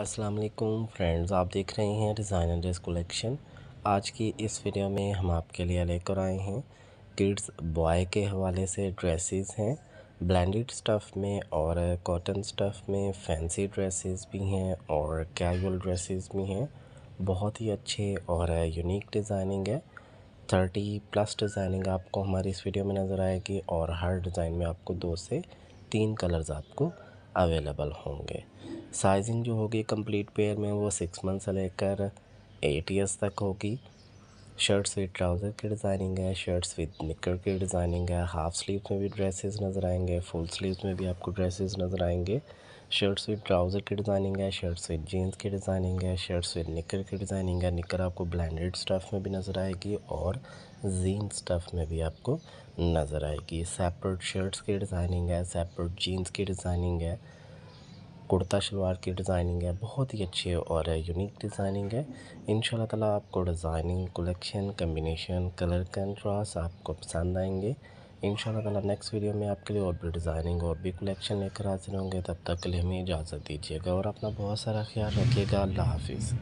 अस्सलाम वालेकुम फ्रेंड्स आप देख रहे हैं डिज़ाइनर ड्रेस कलेक्शन आज की इस वीडियो में हम आपके लिए लेकर आए हैं किड्स बॉय के हवाले से ड्रेसेस हैं ब्लेंडेड स्टफ़ में और कॉटन स्टफ़ में फैंसी ड्रेसेस भी हैं और कैजुअल ड्रेसेस भी हैं बहुत ही अच्छे और यूनिक डिज़ाइनिंग है थर्टी प्लस डिज़ाइनिंग आपको हमारी इस वीडियो में नज़र आएगी और हर डिज़ाइन में आपको दो से तीन कलर्स आपको अवेलेबल होंगे साइजिंग जो होगी कंप्लीट पेयर में वो सिक्स मंथ से लेकर एट ईयर्स तक होगी शर्ट्स विद ट्राउज़र की डिज़ाइनिंग है शर्ट्स विद निकर की डिज़ाइनिंग है हाफ स्लीव्स में भी ड्रेसेस नज़र आएंगे फुल स्लीव्स में भी आपको ड्रेसेस नज़र आएंगे शर्ट्स विद ट्राउज़र की डिज़ाइनिंग है शर्ट्स विद जीन्स की डिज़ाइनिंग है शर्ट्स विद निकर की डिज़ाइनिंग है निकर आपको ब्लैंडेड स्टफ़ में भी नज़र आएगी और जीन स्टफ़ में भी आपको नज़र आएगी सेपरेट शर्ट्स की डिज़ाइनिंग है सेपरेट जीन्स की डिज़ाइनिंग है कुर्ता शलवार की डिज़ाइनिंग है बहुत ही अच्छी और यूनिक डिज़ाइनिंग है इन ताला आपको designing collection combination colour contrast आपको पसंद आएंगे इन शाला नेक्स्ट वीडियो में आपके लिए और भी डिज़ाइनिंग और भी कलेक्शन लेकर हाजिर होंगे तब तक के लिए हमें इजाज़त दीजिएगा और अपना बहुत सारा ख्याल रखिएगा अल्लाह हाफिज़